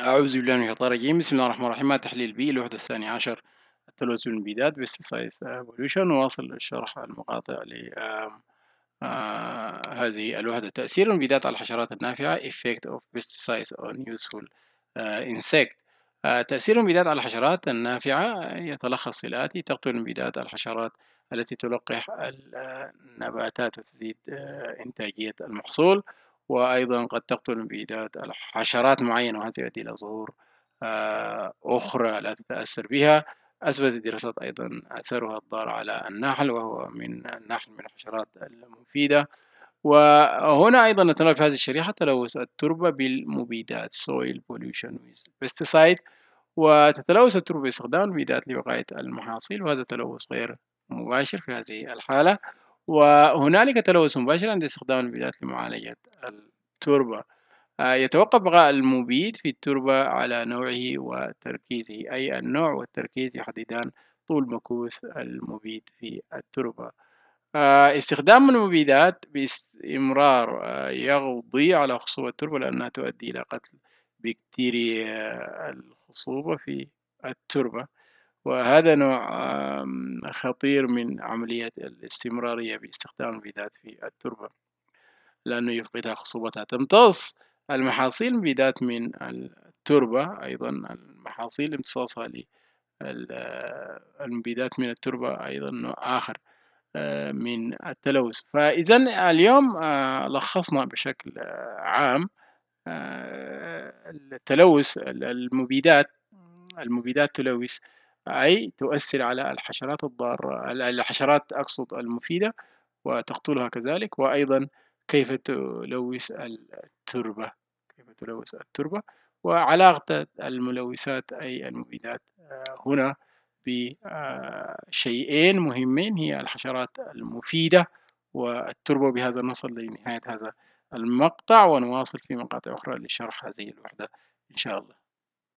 أعوذ بالله من الشيطان الرجيم بسم الله الرحمن الرحيم تحليل بي الوحدة الثانية عشر الثلوث المبيدات باستسايس ايفولوشن نواصل شرح المقاطع ل آه، آه، هذه الوحدة تأثير المبيدات على الحشرات النافعة effect of pesticides on useful آه، insect تأثير المبيدات على الحشرات النافعة يتلخص في الآتي تقتل المبيدات الحشرات التي تلقح النباتات وتزيد إنتاجية المحصول وأيضا قد تقتل المبيدات حشرات معينة وهذا يؤدي إلى ظهور آه، أخرى لا تتأثر بها أثبتت الدراسات أيضا أثرها الضار على النحل وهو من النحل من الحشرات المفيدة وهنا أيضا نتناول في هذه الشريحة تلوث التربة بالمبيدات soil pollution with pesticide وتتلوث التربة باستخدام المبيدات لوقاية المحاصيل وهذا تلوث غير مباشر في هذه الحالة وهنالك تلوث مباشر عند استخدام المبيدات لمعالجة التربة آه، يتوقف بقاء المبيد في التربة على نوعه وتركيزه أي النوع والتركيز يحددان طول مكوس المبيد في التربة آه، استخدام المبيدات باستمرار آه، يقضي على خصوبة التربة لأنها تؤدي إلى قتل بكتيريا الخصوبة في التربة وهذا نوع خطير من عملية الاستمرارية باستخدام البيدات في التربة لأنه يفقدها خصوبتها تمتص المحاصيل بيدات من التربة أيضا المحاصيل امتصاصها للمبيدات آه، من التربة أيضا نوع آخر آه، من التلوث فإذا اليوم آه، لخصنا بشكل عام التلوث المبيدات المبيدات تلوث أي تؤثر على الحشرات الضارة الحشرات أقصد المفيدة وتقتلها كذلك وأيضا كيف تلوث التربة كيف تلوث التربة وعلاقة الملوثات أي المفيدات آه، هنا بشيئين آه، مهمين هي الحشرات المفيدة والتربة بهذا نصل لنهاية هذا المقطع ونواصل في مقاطع أخرى لشرح هذه الوحدة إن شاء الله